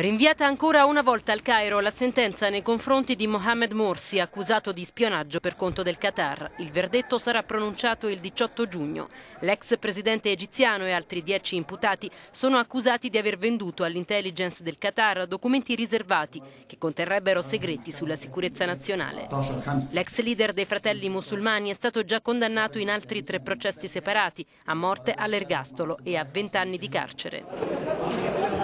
Rinviata ancora una volta al Cairo la sentenza nei confronti di Mohamed Morsi, accusato di spionaggio per conto del Qatar. Il verdetto sarà pronunciato il 18 giugno. L'ex presidente egiziano e altri dieci imputati sono accusati di aver venduto all'intelligence del Qatar documenti riservati che conterrebbero segreti sulla sicurezza nazionale. L'ex leader dei fratelli musulmani è stato già condannato in altri tre processi separati, a morte, all'ergastolo e a 20 anni di carcere.